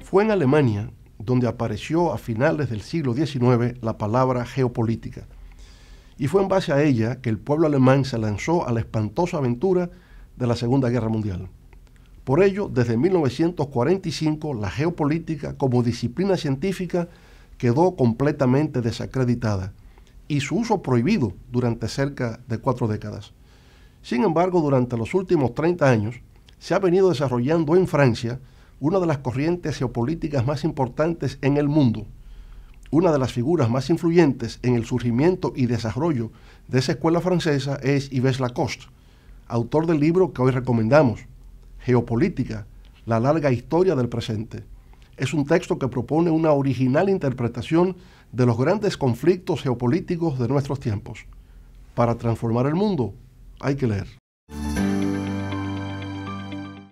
Fue en Alemania donde apareció a finales del siglo XIX la palabra geopolítica. Y fue en base a ella que el pueblo alemán se lanzó a la espantosa aventura de la Segunda Guerra Mundial. Por ello, desde 1945, la geopolítica como disciplina científica quedó completamente desacreditada y su uso prohibido durante cerca de cuatro décadas. Sin embargo, durante los últimos 30 años, se ha venido desarrollando en Francia una de las corrientes geopolíticas más importantes en el mundo, una de las figuras más influyentes en el surgimiento y desarrollo de esa escuela francesa es Yves Lacoste, autor del libro que hoy recomendamos, Geopolítica, la larga historia del presente. Es un texto que propone una original interpretación de los grandes conflictos geopolíticos de nuestros tiempos. Para transformar el mundo hay que leer.